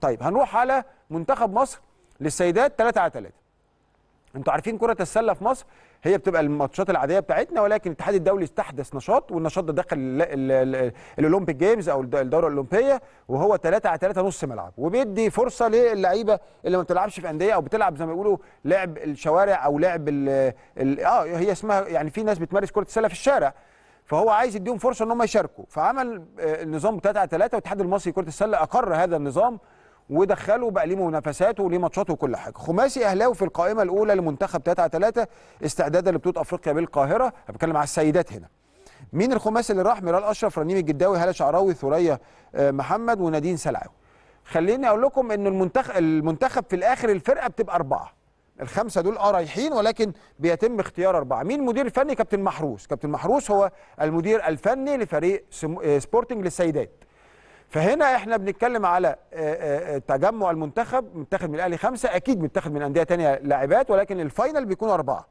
طيب هنروح على منتخب مصر للسيدات 3 على 3 انتوا عارفين كره السله في مصر هي بتبقى الماتشات العاديه بتاعتنا ولكن الاتحاد الدولي استحدث نشاط والنشاط ده داخل الاولمبيك جيمز او الدوره الاولمبيه وهو 3 على 3 نص ملعب وبيدي فرصه للعيبه اللي ما بتلعبش في انديه او بتلعب زي ما بيقولوا لعب الشوارع او لعب الـ الـ اه هي اسمها يعني في ناس بتمارس كره السله في الشارع فهو عايز يديهم فرصه ان هم يشاركوا فعمل آه، النظام 3 على 3 والاتحاد المصري لكره السله اقر هذا النظام ودخله بقى ليه منافسات وليه ماتشات وكل حاجه خماسي اهلاوي في القائمه الاولى لمنتخب 3 على 3 استعدادا لبطوله افريقيا بالقاهره انا بتكلم على السيدات هنا مين الخماسي اللي راح ميرال اشرف رنيم الجداوي هاله شعراوي ثريا آه، محمد ونادين سلعاوي خليني اقول لكم ان المنتخب المنتخب في الاخر الفرقه بتبقى اربعه الخمسه دول اه رايحين ولكن بيتم اختيار اربعه مين المدير الفني كابتن محروس كابتن محروس هو المدير الفني لفريق آه، سبورتنج للسيدات فهنا احنا بنتكلم على آه، آه، آه، تجمع المنتخب متاخد من الاهلي خمسه اكيد متاخد من انديه ثانيه لاعبات ولكن الفاينل بيكون اربعه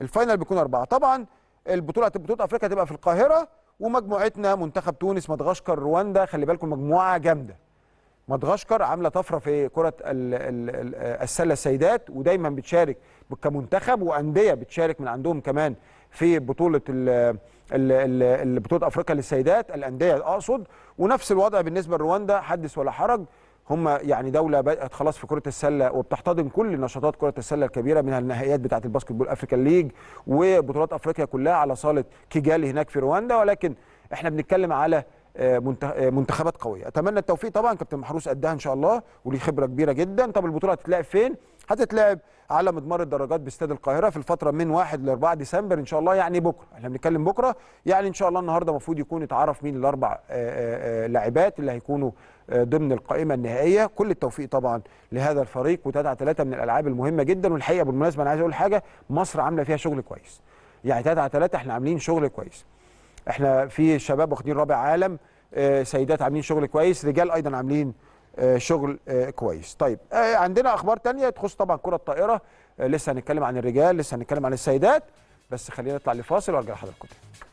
الفاينل بيكون اربعه طبعا البطوله بطوله افريقيا هتبقى في القاهره ومجموعتنا منتخب تونس مدغشقر رواندا خلي بالكم مجموعه جامده مدغشقر عامله طفره في كره السله السيدات ودايما بتشارك كمنتخب وانديه بتشارك من عندهم كمان في بطوله بطوله افريقيا للسيدات الانديه اقصد ونفس الوضع بالنسبه لرواندا حدث ولا حرج هم يعني دوله بدات خلاص في كره السله وبتحتضن كل نشاطات كره السله الكبيره منها النهائيات بتاعه الباسكت بول افريكان ليج وبطولات افريقيا كلها على صاله كيجالي هناك في رواندا ولكن احنا بنتكلم على آه، آه، منتخبات قويه اتمنى التوفيق طبعا كابتن محروس قدها ان شاء الله وليه خبره كبيره جدا طب البطوله هتتلعب فين هتتلعب على مضمار الدرجات باستاد القاهره في الفتره من 1 ل 4 ديسمبر ان شاء الله يعني بكره احنا بنتكلم بكره يعني ان شاء الله النهارده المفروض يكون اتعرف مين الاربع آه، لاعبات اللي هيكونوا ضمن القائمه النهائيه كل التوفيق طبعا لهذا الفريق وتدع ثلاثه من الالعاب المهمه جدا والحقيقه بالمناسبه انا عايز اقول حاجه مصر عامله فيها شغل كويس يعني تدع ثلاثه احنا عاملين شغل كويس احنا في شباب واخدين رابع عالم آه، سيدات عاملين شغل كويس رجال ايضا عاملين آه، شغل آه، كويس طيب عندنا اخبار تانية تخص طبعا كره الطائره لسه هنتكلم عن الرجال لسه هنتكلم عن السيدات بس خلينا نطلع لفاصل وارجع لحضراتكم